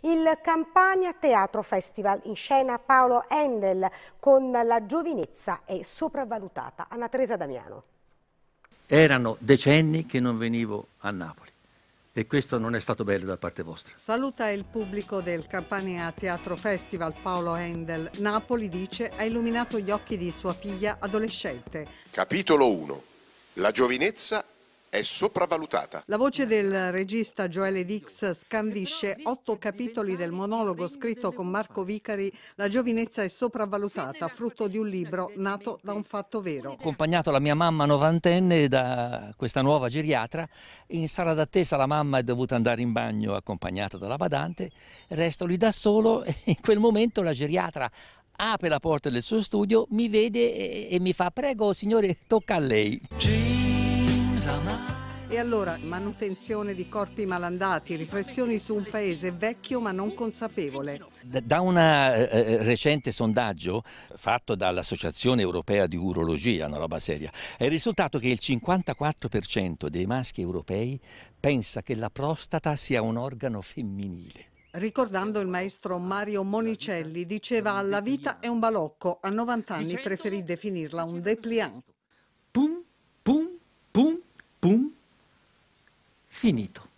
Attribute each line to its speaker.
Speaker 1: Il Campania Teatro Festival in scena Paolo Endel con La giovinezza è sopravvalutata. Anna Teresa Damiano.
Speaker 2: Erano decenni che non venivo a Napoli e questo non è stato bello da parte vostra.
Speaker 1: Saluta il pubblico del Campania Teatro Festival Paolo Endel. Napoli dice ha illuminato gli occhi di sua figlia adolescente.
Speaker 3: Capitolo 1. La giovinezza è sopravvalutata.
Speaker 1: La voce del regista Joelle Dix scandisce otto capitoli del monologo scritto con Marco Vicari La giovinezza è sopravvalutata, frutto di un libro nato da un fatto vero. Ho
Speaker 2: accompagnato la mia mamma novantenne da questa nuova geriatra, in sala d'attesa la mamma è dovuta andare in bagno accompagnata dalla badante, resto lì da solo e in quel momento la geriatra apre la porta del suo studio, mi vede e, mi fa prego signore tocca a lei.
Speaker 1: E allora, manutenzione di corpi malandati, riflessioni su un paese vecchio ma non consapevole.
Speaker 2: Da un eh, eh, recente sondaggio fatto dall'Associazione Europea di Urologia, una roba seria, è risultato che il 54% dei maschi europei pensa che la prostata sia un organo femminile.
Speaker 1: Ricordando il maestro Mario Monicelli, diceva la vita è un balocco, a 90 anni preferì definirla un dépliant.
Speaker 2: finito.